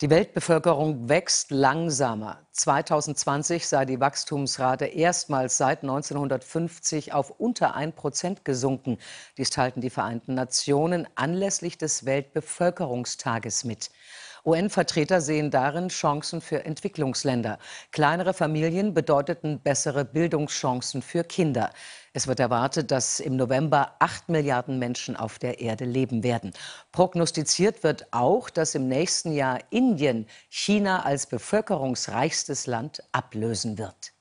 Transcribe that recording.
Die Weltbevölkerung wächst langsamer. 2020 sei die Wachstumsrate erstmals seit 1950 auf unter 1 Prozent gesunken. Dies teilten die Vereinten Nationen anlässlich des Weltbevölkerungstages mit. UN-Vertreter sehen darin Chancen für Entwicklungsländer. Kleinere Familien bedeuteten bessere Bildungschancen für Kinder. Es wird erwartet, dass im November 8 Milliarden Menschen auf der Erde leben werden. Prognostiziert wird auch, dass im nächsten Jahr Indien China als bevölkerungsreichstes Land ablösen wird.